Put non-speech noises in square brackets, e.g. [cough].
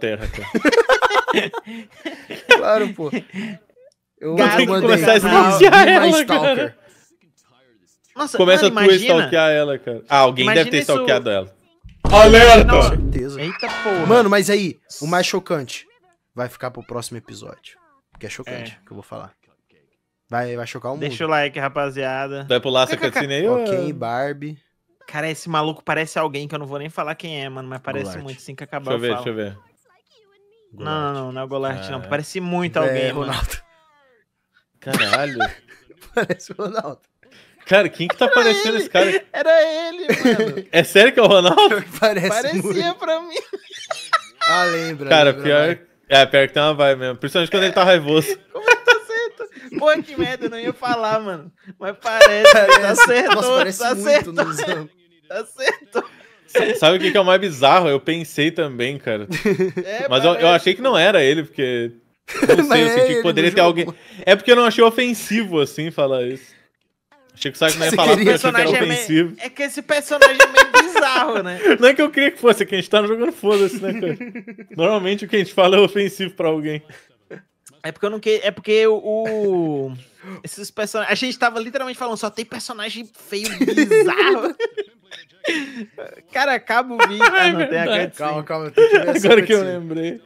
Terra, [laughs] claro, pô. Eu Gato, tem que começar a stalkear ela, cara. Nossa, Começa mano, tu a stalkear ela, cara. Ah, alguém imagina deve ter isso... stalkeado ela. Alerta! Com certeza. Eita porra. Mano, mas aí, o mais chocante vai ficar pro próximo episódio. Que é chocante, é. que eu vou falar. Vai, vai chocar o mundo. Deixa o like, rapaziada. Vai pular essa cutscene aí, Ok, Barbie. Cara, esse maluco parece alguém que eu não vou nem falar quem é, mano, mas parece Goulart. muito assim que acabou. Deixa eu ver, deixa eu ver. Não, não, não, é o Golart, não. É. Parece muito alguém, Ronaldo. Mano. Caralho. [laughs] Parece o Ronaldo. Cara, quem que tá Era parecendo ele. esse cara? Era ele, mano. [laughs] É sério que é o Ronaldo? [laughs] Parece Parecia muito. pra mim. Ah, lembra. Cara, lembra, pior. Vai. É, pior que tem uma vibe mesmo. Principalmente quando é. ele tá raivoso. Como é que tá certo? Pô, que merda, eu não ia falar, mano. Mas parece, parece. tá certo. Nossa, parece tá muito certo. Tá certo. [laughs] Sabe o que, é o mais bizarro? Eu pensei também, cara. [laughs] É, Mas eu, eu, achei que não era ele, porque. Não sei, eu é senti que poderia ter jogo. alguém. É porque eu não achei ofensivo, assim, falar isso. Achei que o Saco não ia falar porque que era ofensivo. É, meio... é que esse personagem é meio bizarro, né? [laughs] Não é que eu queria que fosse, é que a gente tá jogando foda-se, né, cara? Normalmente o que a gente fala é ofensivo pra alguém. É porque eu não que... É porque o. Esses personagens. A gente tava literalmente falando, só tem personagem feio bizarro. Cara, acaba o vídeo. [laughs] É ah, não, é tem a Calma, calma. [laughs] Agora que eu lembrei.